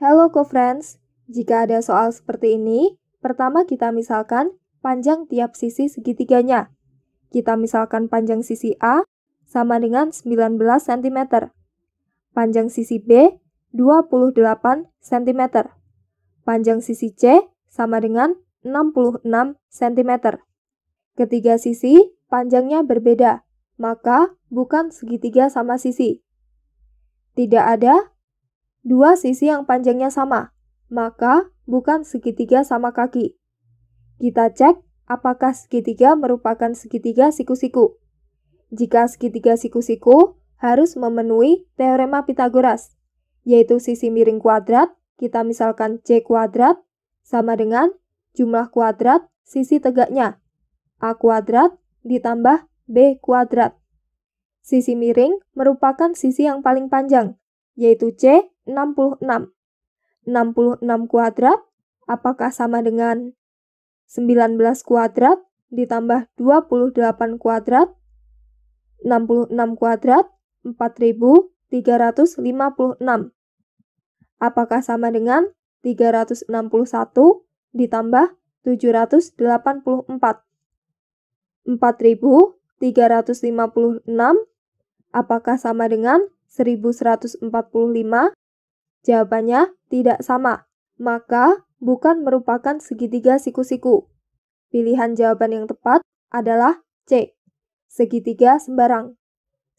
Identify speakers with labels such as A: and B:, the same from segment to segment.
A: Hello co-friends, jika ada soal seperti ini, pertama kita misalkan panjang tiap sisi segitiganya. Kita misalkan panjang sisi A sama dengan 19 cm. Panjang sisi B 28 cm. Panjang sisi C sama dengan 66 cm. Ketiga sisi panjangnya berbeda, maka bukan segitiga sama sisi. Tidak ada dua sisi yang panjangnya sama, maka bukan segitiga sama kaki. Kita cek apakah segitiga merupakan segitiga siku-siku. Jika segitiga siku-siku, harus memenuhi teorema Pitagoras, yaitu sisi miring kuadrat, kita misalkan C kuadrat, sama dengan jumlah kuadrat sisi tegaknya, A kuadrat ditambah B kuadrat. Sisi miring merupakan sisi yang paling panjang, yaitu C 66. 66 kuadrat apakah sama dengan 19 kuadrat ditambah 28 kuadrat 66 kuadrat 4356. Apakah sama dengan 361 ditambah 784? 4356 apakah sama dengan 1145 Jawabannya tidak sama, maka bukan merupakan segitiga siku-siku. Pilihan jawaban yang tepat adalah C. Segitiga sembarang.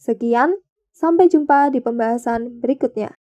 A: Sekian, sampai jumpa di pembahasan berikutnya.